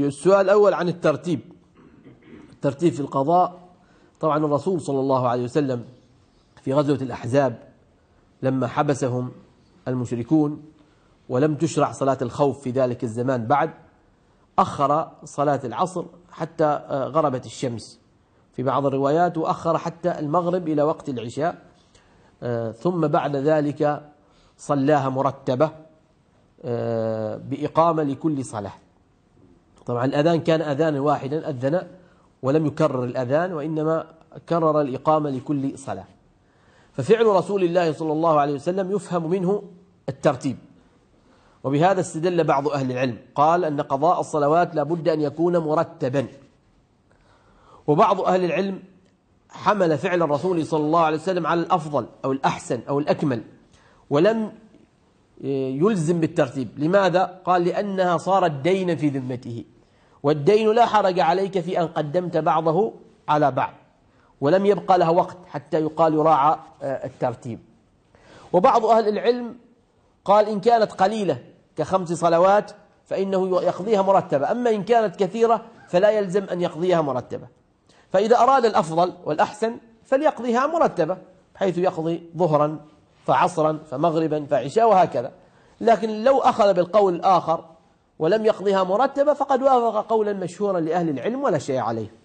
السؤال الأول عن الترتيب الترتيب في القضاء طبعا الرسول صلى الله عليه وسلم في غزوة الأحزاب لما حبسهم المشركون ولم تشرع صلاة الخوف في ذلك الزمان بعد أخر صلاة العصر حتى آه، غربت الشمس في بعض الروايات وأخر حتى المغرب إلى وقت العشاء آه، ثم بعد ذلك صلاها مرتبة آه، بإقامة لكل صلاة طبعا الأذان كان أذانا واحدا أذن ولم يكرر الأذان وإنما كرر الإقامة لكل صلاة ففعل رسول الله صلى الله عليه وسلم يفهم منه الترتيب وبهذا استدل بعض أهل العلم قال أن قضاء الصلوات لابد أن يكون مرتبا وبعض أهل العلم حمل فعل الرسول صلى الله عليه وسلم على الأفضل أو الأحسن أو الأكمل ولم يلزم بالترتيب لماذا؟ قال لأنها صارت دينا في ذمته والدين لا حرج عليك في أن قدمت بعضه على بعض ولم يبقى لها وقت حتى يقال يراعى آه، الترتيب وبعض أهل العلم قال إن كانت قليلة كخمس صلوات فإنه يقضيها مرتبة أما إن كانت كثيرة فلا يلزم أن يقضيها مرتبة فإذا أراد الأفضل والأحسن فليقضيها مرتبة حيث يقضي ظهرا فعصرا فمغربا فعشاء وهكذا لكن لو أخذ بالقول الآخر ولم يقضها مرتبة فقد وافق قولا مشهورا لأهل العلم ولا شيء عليه